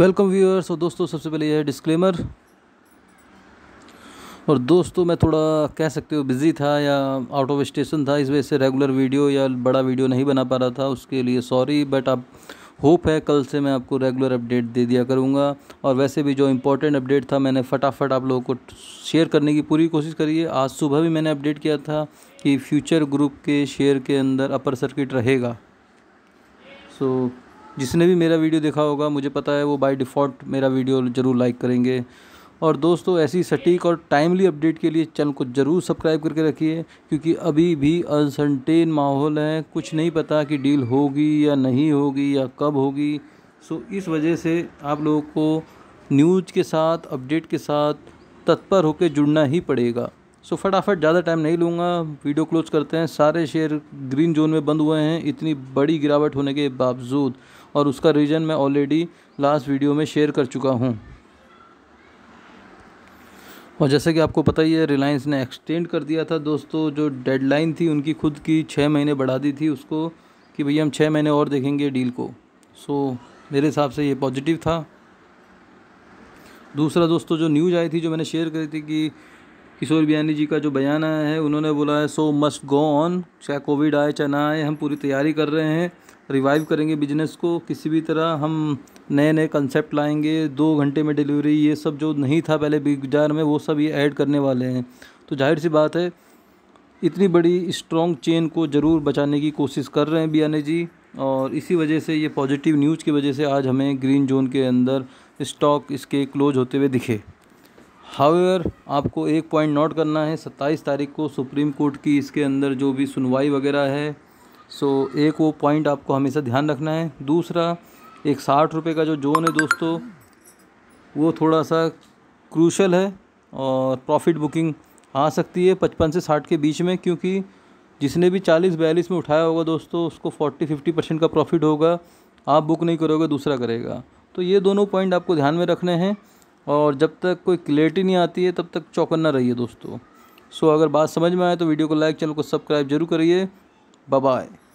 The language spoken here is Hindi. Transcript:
वेलकम व्यूअर्स और दोस्तों सबसे पहले यह डिस्क्लेमर और दोस्तों मैं थोड़ा कह सकते हो बिज़ी था या आउट ऑफ स्टेशन था इस वजह से रेगुलर वीडियो या बड़ा वीडियो नहीं बना पा रहा था उसके लिए सॉरी बट आप होप है कल से मैं आपको रेगुलर अपडेट दे दिया करूँगा और वैसे भी जो इम्पोर्टेंट अपडेट था मैंने फटाफट आप लोगों को शेयर करने की पूरी कोशिश करी है आज सुबह भी मैंने अपडेट किया था कि फ्यूचर ग्रुप के शेयर के अंदर अपर सर्किट रहेगा सो so, जिसने भी मेरा वीडियो देखा होगा मुझे पता है वो बाय डिफ़ॉल्ट मेरा वीडियो ज़रूर लाइक करेंगे और दोस्तों ऐसी सटीक और टाइमली अपडेट के लिए चैनल को ज़रूर सब्सक्राइब करके रखिए क्योंकि अभी भी अनसनटेन माहौल है कुछ नहीं पता कि डील होगी या नहीं होगी या कब होगी सो इस वजह से आप लोगों को न्यूज़ के साथ अपडेट के साथ तत्पर होकर जुड़ना ही पड़ेगा सो फटाफट ज़्यादा टाइम नहीं लूँगा वीडियो क्लोज करते हैं सारे शेयर ग्रीन जोन में बंद हुए हैं इतनी बड़ी गिरावट होने के बावजूद और उसका रीज़न मैं ऑलरेडी लास्ट वीडियो में शेयर कर चुका हूँ और जैसे कि आपको पता ही है रिलायंस ने एक्सटेंड कर दिया था दोस्तों जो डेडलाइन थी उनकी खुद की छः महीने बढ़ा दी थी उसको कि भैया हम छः महीने और देखेंगे डील को सो so, मेरे हिसाब से ये पॉजिटिव था दूसरा दोस्तों जो न्यूज़ आई थी जो मैंने शेयर करी थी कि किशोर बियानी जी का जो बयान आया है उन्होंने बोला है सो मस्ट गो ऑन चाहे कोविड आए चाहे ना आए हम पूरी तैयारी कर रहे हैं रिवाइव करेंगे बिजनेस को किसी भी तरह हम नए नए कंसेप्ट लाएंगे दो घंटे में डिलीवरी ये सब जो नहीं था पहले बिग बाज़ार में वो सब ये ऐड करने वाले हैं तो जाहिर सी बात है इतनी बड़ी स्ट्रॉन्ग चेन को ज़रूर बचाने की कोशिश कर रहे हैं बियाने जी और इसी वजह से ये पॉजिटिव न्यूज़ की वजह से आज हमें ग्रीन जोन के अंदर स्टॉक इसके क्लोज होते हुए दिखे हावेयर आपको एक पॉइंट नोट करना है सत्ताईस तारीख को सुप्रीम कोर्ट की इसके अंदर जो भी सुनवाई वगैरह है सो एक वो पॉइंट आपको हमेशा ध्यान रखना है दूसरा एक साठ रुपये का जो जोन है दोस्तों वो थोड़ा सा क्रूशल है और प्रॉफिट बुकिंग आ सकती है पचपन से साठ के बीच में क्योंकि जिसने भी चालीस बयालीस में उठाया होगा दोस्तों उसको फोर्टी फिफ्टी परसेंट का प्रॉफिट होगा आप बुक नहीं करोगे दूसरा करेगा तो ये दोनों पॉइंट आपको ध्यान में रखने हैं और जब तक कोई क्लियरिटी नहीं आती है तब तक चौकन्ना रहिए दोस्तों सो अगर बात समझ में आए तो वीडियो को लाइक चैनल को सब्सक्राइब जरूर करिए बाय